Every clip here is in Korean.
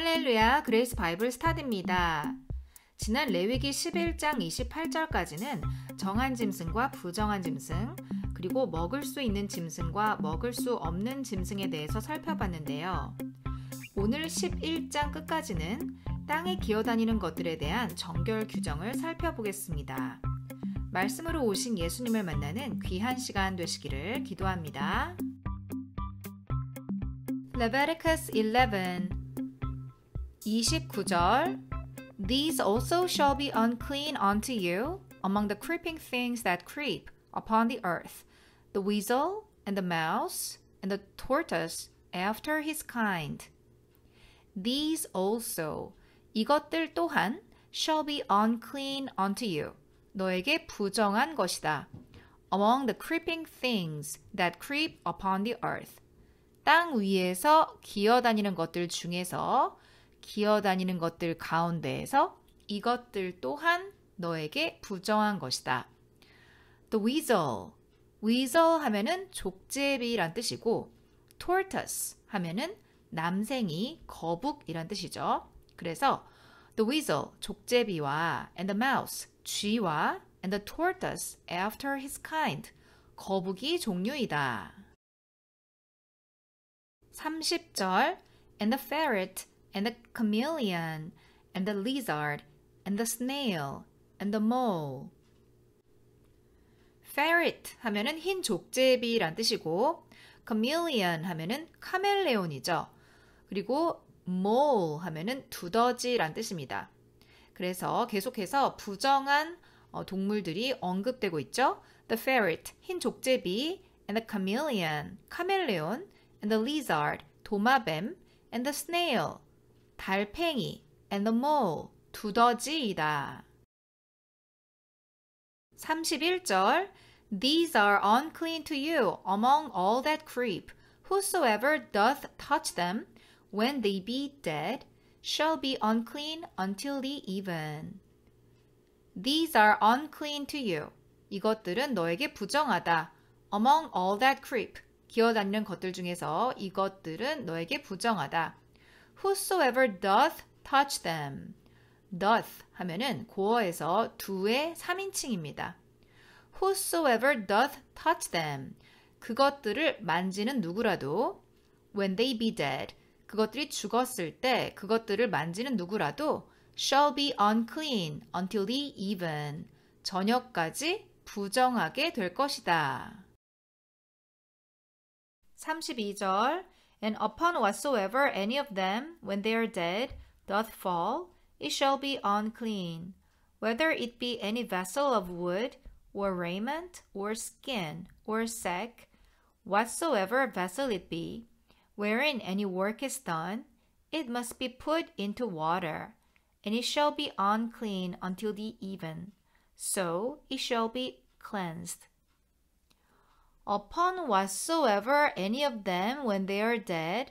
할렐루야 그레이스 바이블 스타드입니다. 지난 레위기 11장 28절까지는 정한 짐승과 부정한 짐승, 그리고 먹을 수 있는 짐승과 먹을 수 없는 짐승에 대해서 살펴봤는데요. 오늘 11장 끝까지는 땅에 기어다니는 것들에 대한 정결 규정을 살펴보겠습니다. 말씀으로 오신 예수님을 만나는 귀한 시간 되시기를 기도합니다. Leviticus 11 29절 These also shall be unclean unto you among the creeping things that creep upon the earth, the weasel and the mouse and the tortoise after his kind. These also 이것들 또한 shall be unclean unto you 너에게 부정한 것이다. Among the creeping things that creep upon the earth 땅 위에서 기어다니는 것들 중에서 기어다니는 것들 가운데에서 이것들 또한 너에게 부정한 것이다. The weasel. weasel 하면은 족제비란 뜻이고 tortoise 하면은 남생이 거북이란 뜻이죠. 그래서 the weasel 족제비와 and the mouse 쥐와 and the tortoise after his kind 거북이 종류이다. 30절 and the ferret and the chameleon, and the lizard, and the snail, and the mole. ferret 하면은 흰 족제비란 뜻이고 chameleon 하면은 카멜레온이죠. 그리고 mole 하면은 두더지란 뜻입니다. 그래서 계속해서 부정한 동물들이 언급되고 있죠. The ferret, 흰 족제비, and the chameleon, 카멜레온, and the lizard, 도마뱀, and the snail, 달팽이, animal, 두더지이다. 31절 These are unclean to you among all that creep. Whosoever doth touch them, when they be dead, shall be unclean until the even. These are unclean to you. 이것들은 너에게 부정하다. Among all that creep. 기어다니는 것들 중에서 이것들은 너에게 부정하다. whosoever doth touch them. doth 하면은 고어에서 do의 3인칭입니다. whosoever doth touch them. 그것들을 만지는 누구라도 when they be dead. 그것들이 죽었을 때 그것들을 만지는 누구라도 shall be unclean until the even. 저녁까지 부정하게 될 것이다. 32절 and upon whatsoever any of them, when they are dead, doth fall, it shall be unclean, whether it be any vessel of wood, or raiment, or skin, or sack, whatsoever vessel it be, wherein any work is done, it must be put into water, and it shall be unclean until the even. So it shall be cleansed. upon whatsoever any of them when they are dead.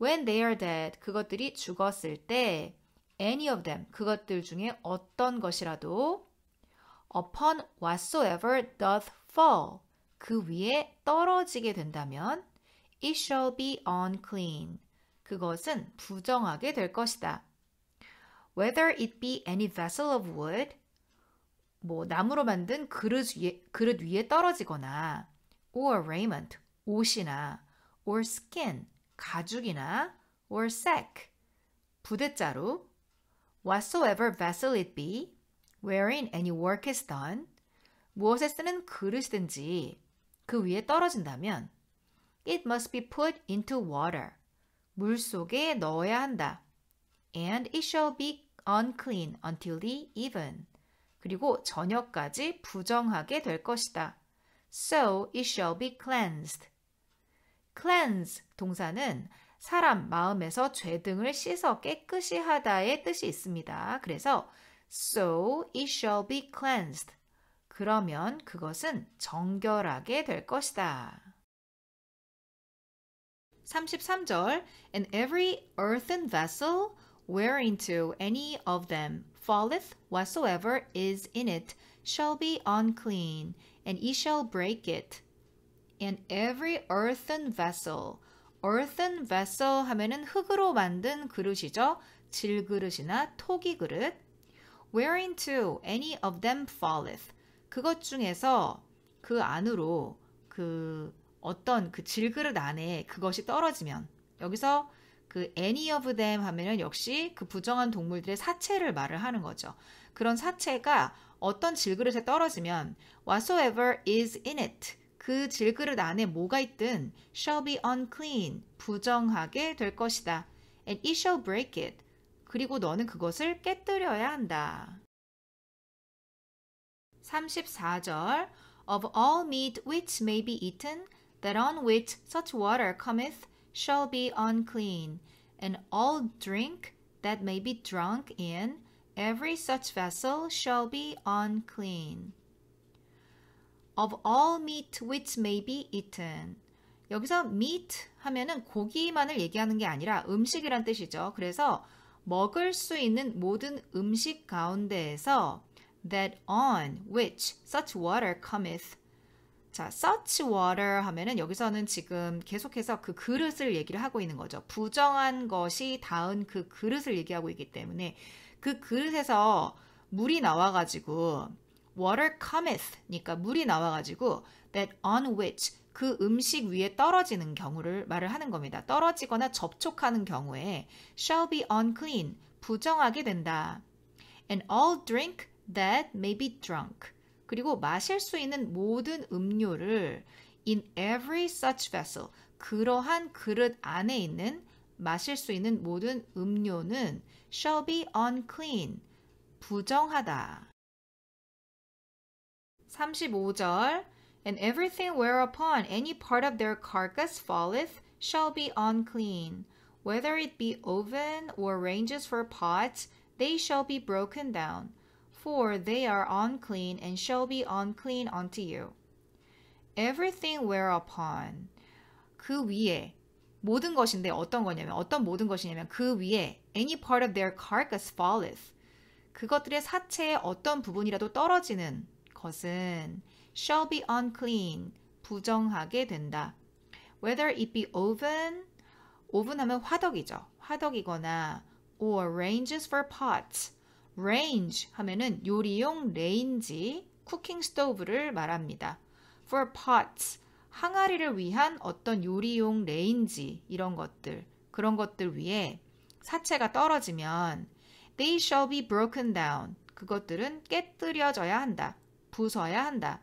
when they are dead. 그것들이 죽었을 때 any of them. 그것들 중에 어떤 것이라도 upon whatsoever doth fall. 그 위에 떨어지게 된다면 it shall be unclean. 그것은 부정하게 될 것이다. whether it be any vessel of wood 뭐 나무로 만든 그릇 위에, 그릇 위에 떨어지거나 or raiment, 옷이나 or skin, 가죽이나 or sack, 부대자루 whatsoever vessel it be, wherein any work is done, 무엇에 쓰는 그릇이든지 그 위에 떨어진다면 it must be put into water, 물 속에 넣어야 한다. and it shall be unclean until the even. 그리고 저녁까지 부정하게 될 것이다. So it shall be cleansed. cleanse 동사는 사람 마음에서 죄 등을 씻어 깨끗이 하다의 뜻이 있습니다. 그래서 so it shall be cleansed. 그러면 그것은 정결하게 될 것이다. 33절 And every earthen vessel whereinto any of them falleth whatsoever is in it shall be unclean and ye shall break it. And every earthen vessel. earthen vessel 하면은 흙으로 만든 그릇이죠. 질그릇이나 토기 그릇. whereinto any of them falleth. 그것 중에서 그 안으로 그 어떤 그 질그릇 안에 그것이 떨어지면 여기서 그 any of them 하면은 역시 그 부정한 동물들의 사체를 말을 하는 거죠. 그런 사체가 어떤 질그릇에 떨어지면 whatsoever is in it 그 질그릇 안에 뭐가 있든 shall be unclean 부정하게 될 것이다. and it shall break it 그리고 너는 그것을 깨뜨려야 한다. 34절 Of all meat which may be eaten, that on which such water cometh shall be unclean, and all drink that may be drunk in Every such vessel shall be unclean. Of all meat which may be eaten. 여기서 meat 하면은 고기만을 얘기하는 게 아니라 음식이란 뜻이죠. 그래서 먹을 수 있는 모든 음식 가운데에서 that on which such water cometh. 자, such water 하면은 여기서는 지금 계속해서 그 그릇을 얘기를 하고 있는 거죠. 부정한 것이 닿은 그 그릇을 얘기하고 있기 때문에 그 그릇에서 물이 나와가지고 water cometh니까 그러니까 물이 나와가지고 that on which 그 음식 위에 떨어지는 경우를 말을 하는 겁니다. 떨어지거나 접촉하는 경우에 shall be unclean 부정하게 된다. And all drink that may be drunk 그리고 마실 수 있는 모든 음료를 in every such vessel 그러한 그릇 안에 있는 마실 수 있는 모든 음료는 shall be unclean, 부정하다. 35절 And everything whereupon any part of their carcass falleth shall be unclean. Whether it be oven or ranges for pots, they shall be broken down, for they are unclean and shall be unclean unto you. Everything whereupon 그 위에 모든 것인데 어떤 거냐면 어떤 모든 것이냐면 그 위에 any part of their carcass falleth 그것들의 사체의 어떤 부분이라도 떨어지는 것은 shall be unclean 부정하게 된다. whether it be oven 오븐 하면 화덕이죠. 화덕이거나 or ranges for pots range 하면은 요리용 레인지 쿠킹 스토브를 말합니다. for pots 항아리를 위한 어떤 요리용 레인지 이런 것들 그런 것들 위에 사체가 떨어지면 they shall be broken down 그것들은 깨뜨려져야 한다 부숴야 한다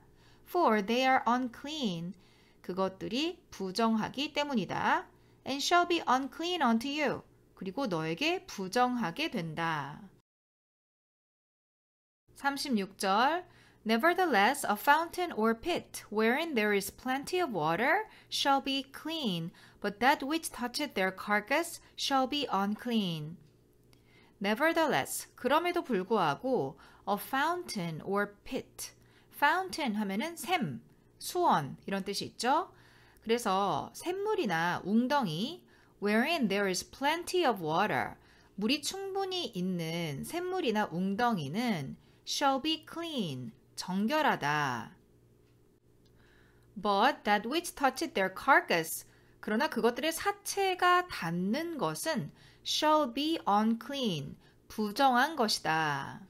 for they are unclean 그것들이 부정하기 때문이다 and shall be unclean unto you 그리고 너에게 부정하게 된다. 36절 Nevertheless, a fountain or pit wherein there is plenty of water shall be clean, but that which toucheth their carcass shall be unclean. Nevertheless, 그럼에도 불구하고 a fountain or pit. fountain 하면은 샘, 수원 이런 뜻이 있죠. 그래서 샘물이나 웅덩이 wherein there is plenty of water 물이 충분히 있는 샘물이나 웅덩이는 shall be clean 정결하다. But that which toucheth their carcass, 그러나 그것들의 사체가 닿는 것은 shall be unclean, 부정한 것이다.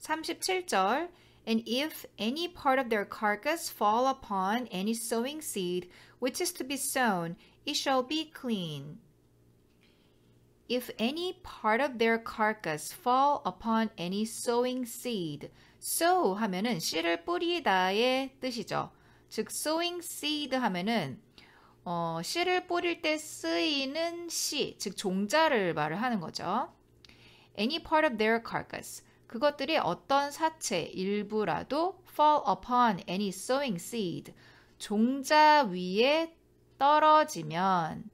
37절 And if any part of their carcass fall upon any sowing seed which is to be sown, it shall be clean. If any part of their carcass fall upon any sowing seed, sow 하면은 씨를 뿌리다의 뜻이죠. 즉 sowing seed 하면은 어, 씨를 뿌릴 때 쓰이는 씨, 즉 종자를 말을 하는 거죠. Any part of their carcass. 그것들이 어떤 사체 일부라도 fall upon any sowing seed. 종자 위에 떨어지면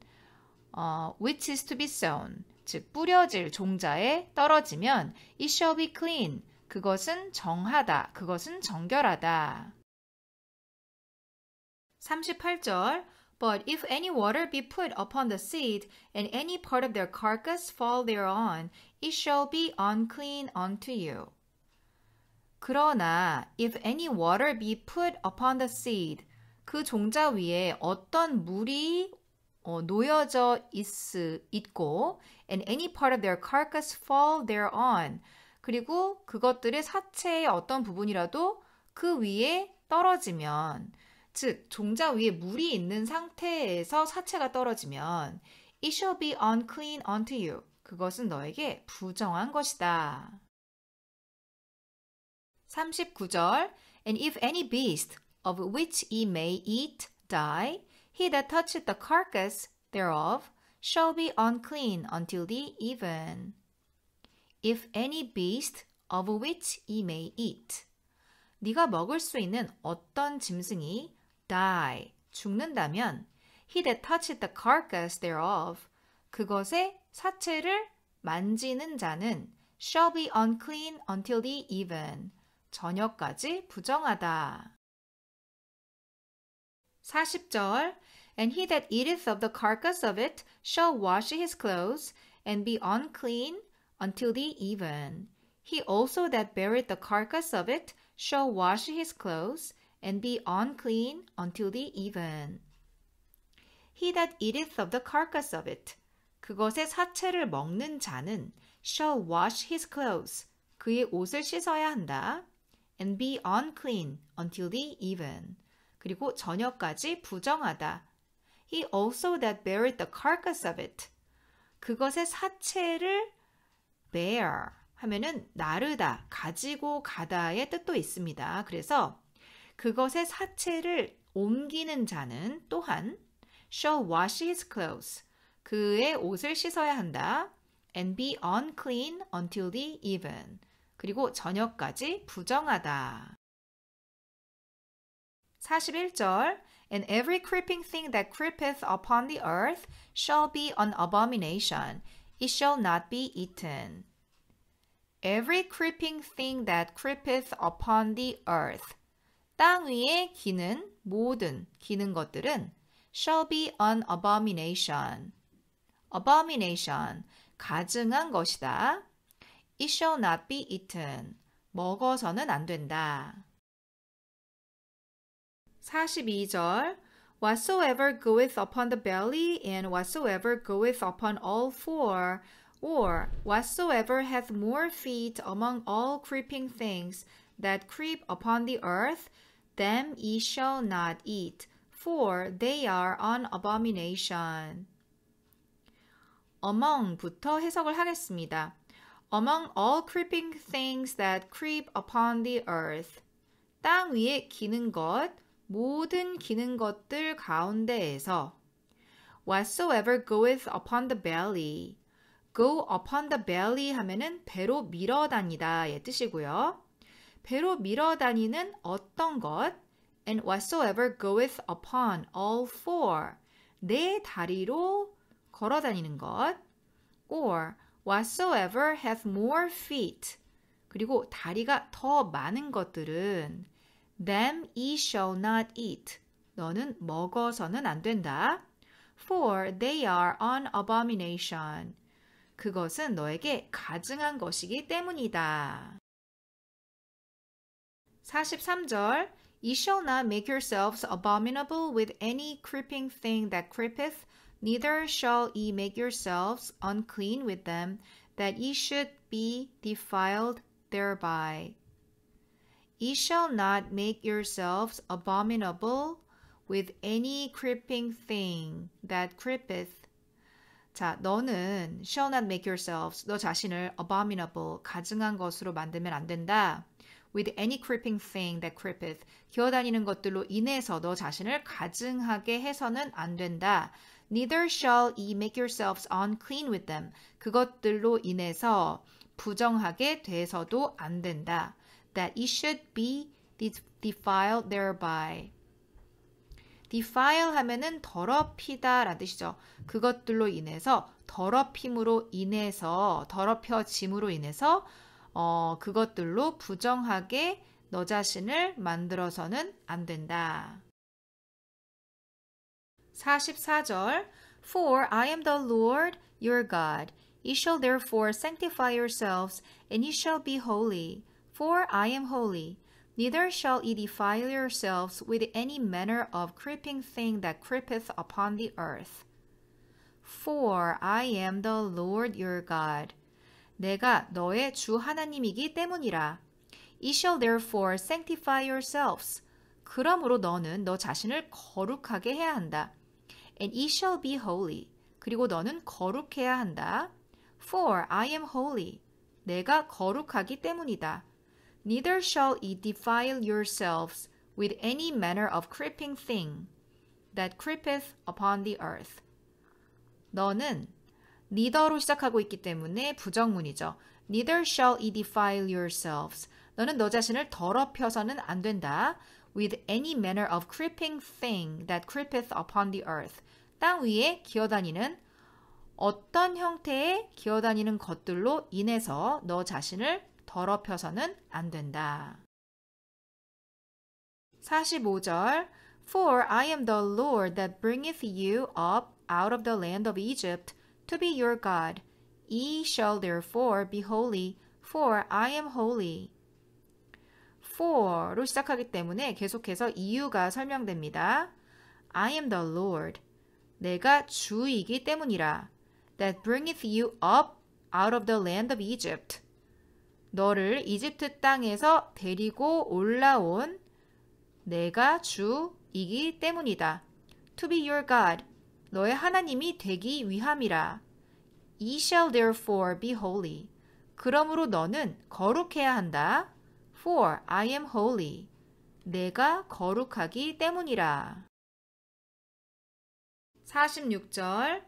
어, which is to be sown, 즉 뿌려질 종자에 떨어지면 it shall be clean, 그것은 정하다, 그것은 정결하다. 38절 But if any water be put upon the seed, and any part of their carcass fall thereon, it shall be unclean unto you. 그러나 if any water be put upon the seed, 그 종자 위에 어떤 물이 어, 놓여져 있, 있고 and any part of their carcass fall thereon 그리고 그것들의 사체의 어떤 부분이라도 그 위에 떨어지면 즉 종자 위에 물이 있는 상태에서 사체가 떨어지면 it shall be unclean unto you 그것은 너에게 부정한 것이다. 39절 And if any beast of which ye may eat die He that toucheth the carcass thereof shall be unclean until the even. If any beast of which ye may eat. 네가 먹을 수 있는 어떤 짐승이 die, 죽는다면 he that toucheth the carcass thereof, 그것의 사체를 만지는 자는 shall be unclean until the even, 저녁까지 부정하다. 40절 And he that eateth of the carcass of it shall wash his clothes and be unclean until the even. He also that buried the carcass of it shall wash his clothes and be unclean until the even. He that eateth of the carcass of it 그것의 사체를 먹는 자는 shall wash his clothes 그의 옷을 씻어야 한다 and be unclean until the even 그리고 저녁까지 부정하다. He also that buried the carcass of it. 그것의 사체를 bear 하면은 나르다, 가지고 가다의 뜻도 있습니다. 그래서 그것의 사체를 옮기는 자는 또한 shall wash his clothes. 그의 옷을 씻어야 한다. and be unclean until the even. 그리고 저녁까지 부정하다. 41절 And every creeping thing that creepeth upon the earth shall be an abomination. It shall not be eaten. Every creeping thing that creepeth upon the earth. 땅 위에 기는 모든 기는 것들은 shall be an abomination. abomination. 가증한 것이다. It shall not be eaten. 먹어서는 안 된다. 42절 Whatsoever goeth upon the belly and whatsoever goeth upon all four or whatsoever hath more feet among all creeping things that creep upon the earth them ye shall not eat for they are an abomination. among부터 해석을 하겠습니다. among all creeping things that creep upon the earth 땅 위에 기는 것 모든 기는 것들 가운데에서 whatsoever goeth upon the belly go upon the belly 하면은 배로 밀어 다니다의 뜻이고요. 배로 밀어 다니는 어떤 것 and whatsoever goeth upon all four 네 다리로 걸어 다니는 것 or whatsoever hath more feet 그리고 다리가 더 많은 것들은 Them ye shall not eat. 너는 먹어서는 안 된다. For they are an abomination. 그것은 너에게 가증한 것이기 때문이다. 43절 Ye shall not make yourselves abominable with any creeping thing that creepeth, neither shall ye make yourselves unclean with them, that ye should be defiled thereby. Ye shall not make yourselves abominable with any creeping thing that creepeth. 자, 너는 shall not make yourselves 너 자신을 abominable 가증한 것으로 만들면 안 된다. with any creeping thing that creepeth. 기어다니는 것들로 인해서 너 자신을 가증하게 해서는 안 된다. Neither shall ye make yourselves unclean with them. 그것들로 인해서 부정하게 돼서도 안 된다. that it should be defiled thereby. defile 하면은 더럽히다 라는 뜻이죠. 그것들로 인해서 더럽힘으로 인해서 더럽혀짐으로 인해서 어, 그것들로 부정하게 너 자신을 만들어서는 안 된다. 44절 For I am the Lord your God. y o u shall therefore sanctify yourselves, and y o u shall be holy. For I am holy. Neither shall ye defile yourselves with any manner of creeping thing that creepeth upon the earth. For I am the Lord your God. 내가 너의 주 하나님이기 때문이라. Ye shall therefore sanctify yourselves. 그러므로 너는 너 자신을 거룩하게 해야 한다. And ye shall be holy. 그리고 너는 거룩해야 한다. For I am holy. 내가 거룩하기 때문이다. Neither shall ye defile yourselves with any manner of creeping thing that creepeth upon the earth. 너는 neither로 시작하고 있기 때문에 부정문이죠. Neither shall ye defile yourselves. 너는 너 자신을 더럽혀서는 안 된다. With any manner of creeping thing that creepeth upon the earth. 땅 위에 기어다니는 어떤 형태의 기어다니는 것들로 인해서 너 자신을 더럽혀서는 안 된다. 45절 For I am the Lord that bringeth you up out of the land of Egypt to be your God. Ye shall therefore be holy, for I am holy. for로 시작하기 때문에 계속해서 이유가 설명됩니다. I am the Lord. 내가 주이기 때문이라. That bringeth you up out of the land of Egypt. 너를 이집트 땅에서 데리고 올라온 내가 주이기 때문이다. To be your God, 너의 하나님이 되기 위함이라. Ye shall therefore be holy. 그러므로 너는 거룩해야 한다. For I am holy. 내가 거룩하기 때문이라. 46절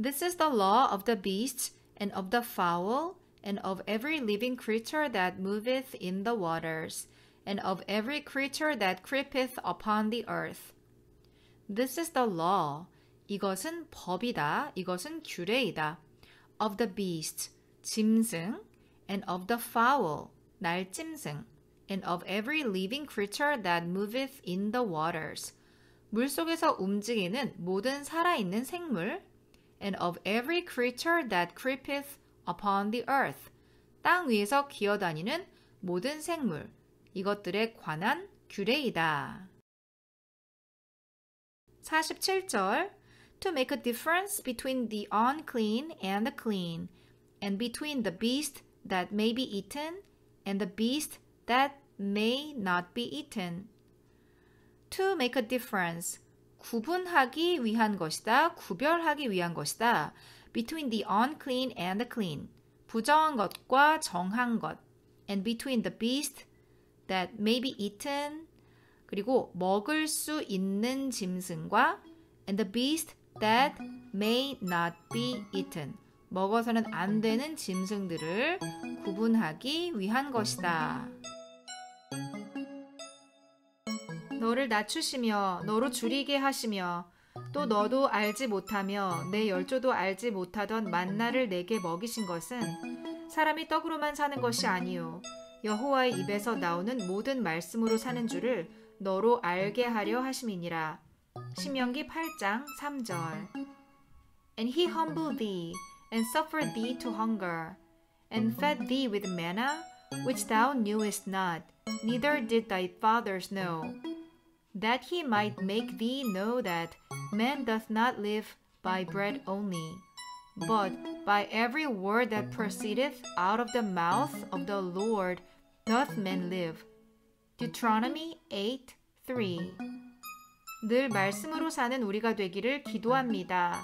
This is the law of the beast and of the fowl and of every living creature that moveth in the waters, and of every creature that creepeth upon the earth. This is the law. 이것은 법이다. 이것은 규례이다. Of the beast, 짐승, and of the fowl, 날짐승, and of every living creature that moveth in the waters. 속에서 움직이는 모든 살아있는 생물, and of every creature that creepeth upon the earth. 땅 위에서 기어다니는 모든 생물, 이것들에 관한 규례이다. 47절 To make a difference between the unclean and the clean, and between the beast that may be eaten and the beast that may not be eaten. To make a difference. 구분하기 위한 것이다. 구별하기 위한 것이다. between the unclean and the clean 부정한 것과 정한 것 and between the beast that may be eaten 그리고 먹을 수 있는 짐승과 and the beast that may not be eaten 먹어서는 안 되는 짐승들을 구분하기 위한 것이다. 너를 낮추시며 너로 줄이게 하시며 또 너도 알지 못하며 내 열조도 알지 못하던 만나를 내게 먹이신 것은 사람이 떡으로만 사는 것이 아니요 여호와의 입에서 나오는 모든 말씀으로 사는 줄을 너로 알게 하려 하심이니라. 신명기 8장 3절. And he humbled thee and suffered thee to hunger and fed thee with manna which thou knewest not neither did thy fathers know that he might make thee know that man doth not live by bread only, but by every word that proceedeth out of the mouth of the Lord doth man live. Deuteronomy 8 3 늘 말씀으로 사는 우리가 되기를 기도합니다.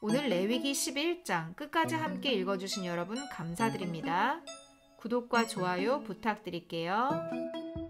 오늘 레위기 11장 끝까지 함께 읽어주신 여러분 감사드립니다. 구독과 좋아요 부탁드릴게요.